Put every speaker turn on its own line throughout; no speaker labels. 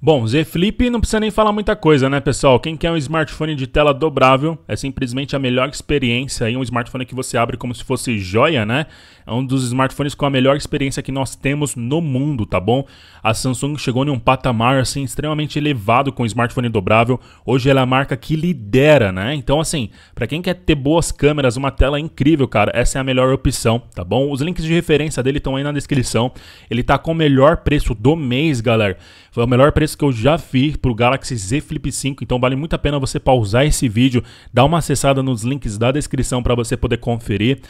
Bom, Z Flip não precisa nem falar muita coisa, né, pessoal? Quem quer um smartphone de tela dobrável é simplesmente a melhor experiência. E um smartphone que você abre como se fosse joia, né? É um dos smartphones com a melhor experiência que nós temos no mundo, tá bom? A Samsung chegou em um patamar assim extremamente elevado com o smartphone dobrável. Hoje ela é a marca que lidera, né? Então, assim, para quem quer ter boas câmeras, uma tela incrível, cara, essa é a melhor opção, tá bom? Os links de referência dele estão aí na descrição. Ele tá com o melhor preço do mês, galera. Foi o melhor preço que eu já fiz para o Galaxy Z Flip 5, então vale muito a pena você pausar esse vídeo, dar uma acessada nos links da descrição para você poder conferir.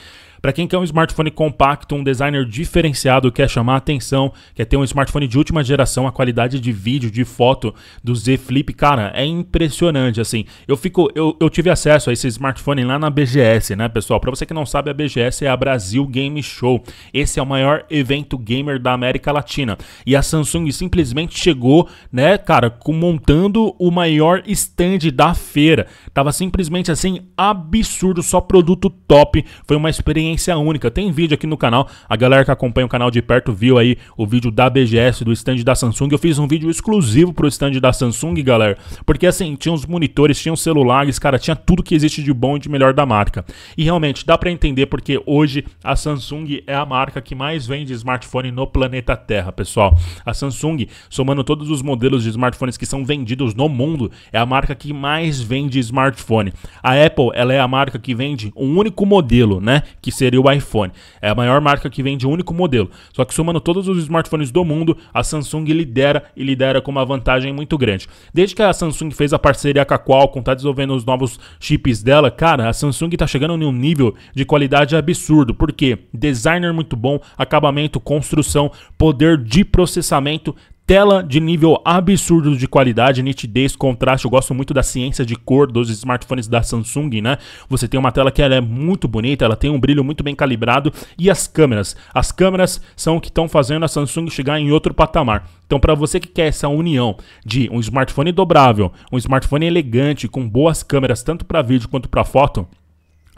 Para quem quer um smartphone compacto, um designer diferenciado, quer chamar a atenção, quer ter um smartphone de última geração, a qualidade de vídeo, de foto do Z Flip, cara, é impressionante, assim. Eu fico, eu, eu tive acesso a esse smartphone lá na BGS, né, pessoal? Para você que não sabe, a BGS é a Brasil Game Show. Esse é o maior evento gamer da América Latina. E a Samsung simplesmente chegou, né, cara, com, montando o maior stand da feira. Tava simplesmente assim absurdo, só produto top. Foi uma experiência experiência única. Tem vídeo aqui no canal, a galera que acompanha o canal de perto viu aí o vídeo da BGS, do stand da Samsung. Eu fiz um vídeo exclusivo pro stand da Samsung, galera, porque assim, tinha os monitores, tinha os celulares, cara, tinha tudo que existe de bom e de melhor da marca. E realmente, dá para entender porque hoje a Samsung é a marca que mais vende smartphone no planeta Terra, pessoal. A Samsung, somando todos os modelos de smartphones que são vendidos no mundo, é a marca que mais vende smartphone. A Apple, ela é a marca que vende um único modelo, né? Que seria o iPhone. É a maior marca que vende um único modelo. Só que somando todos os smartphones do mundo, a Samsung lidera e lidera com uma vantagem muito grande. Desde que a Samsung fez a parceria com a Qualcomm, está desenvolvendo os novos chips dela, cara, a Samsung está chegando num nível de qualidade absurdo. Porque designer muito bom, acabamento, construção, poder de processamento Tela de nível absurdo de qualidade, nitidez, contraste. Eu gosto muito da ciência de cor dos smartphones da Samsung, né? Você tem uma tela que ela é muito bonita, ela tem um brilho muito bem calibrado. E as câmeras? As câmeras são o que estão fazendo a Samsung chegar em outro patamar. Então, para você que quer essa união de um smartphone dobrável, um smartphone elegante com boas câmeras tanto para vídeo quanto para foto,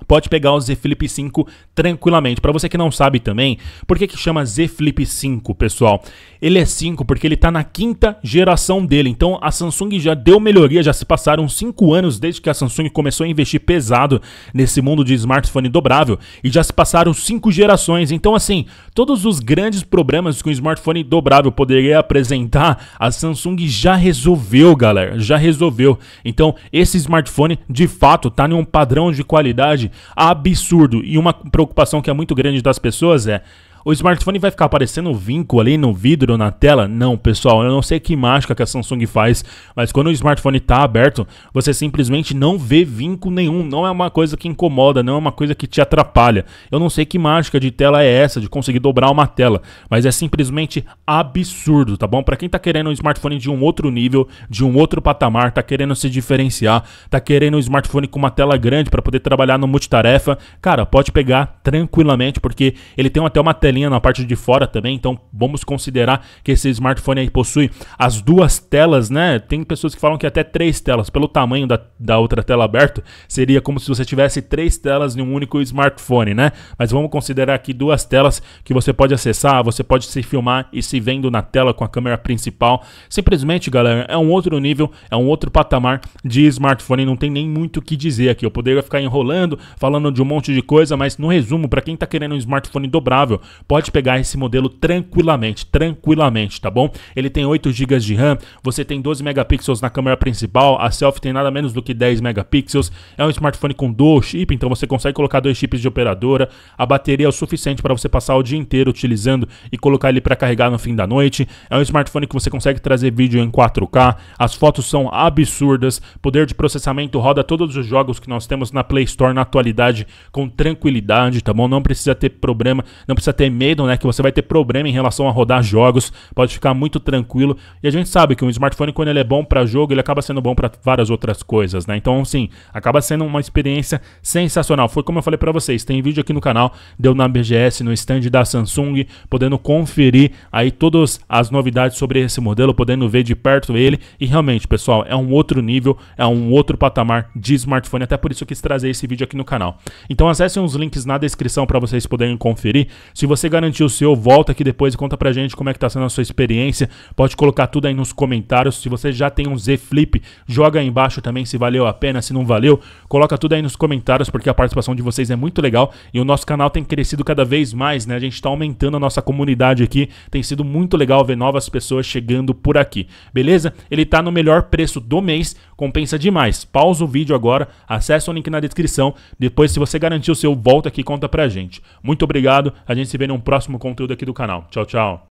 pode pegar o Z Flip 5 tranquilamente. Para você que não sabe também, por que, que chama Z Flip 5, pessoal? Ele é 5 porque ele está na quinta geração dele. Então a Samsung já deu melhoria, já se passaram 5 anos desde que a Samsung começou a investir pesado nesse mundo de smartphone dobrável e já se passaram 5 gerações. Então assim, todos os grandes problemas que um smartphone dobrável poderia apresentar, a Samsung já resolveu, galera, já resolveu. Então esse smartphone de fato está em um padrão de qualidade absurdo. E uma preocupação que é muito grande das pessoas é: o smartphone vai ficar aparecendo um vinco ali no vidro, na tela? Não, pessoal, eu não sei que mágica que a Samsung faz, mas quando o smartphone está aberto, você simplesmente não vê vinco nenhum, não é uma coisa que incomoda, não é uma coisa que te atrapalha. Eu não sei que mágica de tela é essa, de conseguir dobrar uma tela, mas é simplesmente absurdo, tá bom? Para quem está querendo um smartphone de um outro nível, de um outro patamar, está querendo se diferenciar, está querendo um smartphone com uma tela grande para poder trabalhar no multitarefa, cara, pode pegar tranquilamente, porque ele tem até uma telinha telinha na parte de fora também, então vamos considerar que esse smartphone aí possui as duas telas, né? Tem pessoas que falam que até três telas, pelo tamanho da, da outra tela aberta, seria como se você tivesse três telas em um único smartphone, né? Mas vamos considerar aqui duas telas que você pode acessar, você pode se filmar e se vendo na tela com a câmera principal. Simplesmente, galera, é um outro nível, é um outro patamar de smartphone, não tem nem muito o que dizer aqui. Eu poderia ficar enrolando, falando de um monte de coisa, mas no resumo, para quem está querendo um smartphone dobrável, pode pegar esse modelo tranquilamente, tranquilamente, tá bom? Ele tem 8 GB de RAM, você tem 12 megapixels na câmera principal, a selfie tem nada menos do que 10 megapixels, é um smartphone com dual chip, então você consegue colocar dois chips de operadora, a bateria é o suficiente para você passar o dia inteiro utilizando e colocar ele para carregar no fim da noite, é um smartphone que você consegue trazer vídeo em 4K, as fotos são absurdas, poder de processamento roda todos os jogos que nós temos na Play Store na atualidade com tranquilidade, tá bom? Não precisa ter problema, não precisa ter tem medo, né, que você vai ter problema em relação a rodar jogos, pode ficar muito tranquilo. E a gente sabe que um smartphone quando ele é bom para jogo, ele acaba sendo bom para várias outras coisas, né? Então, sim, acaba sendo uma experiência sensacional. Foi como eu falei para vocês, tem vídeo aqui no canal, deu na BGS, no stand da Samsung, podendo conferir aí todas as novidades sobre esse modelo, podendo ver de perto ele. E realmente, pessoal, é um outro nível, é um outro patamar de smartphone, até por isso eu quis trazer esse vídeo aqui no canal. Então, acessem os links na descrição para vocês poderem conferir. Se você você garantiu o seu, volta aqui depois e conta pra gente como é que tá sendo a sua experiência. Pode colocar tudo aí nos comentários. Se você já tem um Z Flip, joga aí embaixo também se valeu a pena, se não valeu. Coloca tudo aí nos comentários, porque a participação de vocês é muito legal e o nosso canal tem crescido cada vez mais, né? A gente tá aumentando a nossa comunidade aqui. Tem sido muito legal ver novas pessoas chegando por aqui, beleza? Ele tá no melhor preço do mês compensa demais. Pausa o vídeo agora, acessa o link na descrição. Depois, se você garantir o seu, volta aqui e conta pra gente. Muito obrigado, a gente se vê no próximo conteúdo aqui do canal. Tchau, tchau.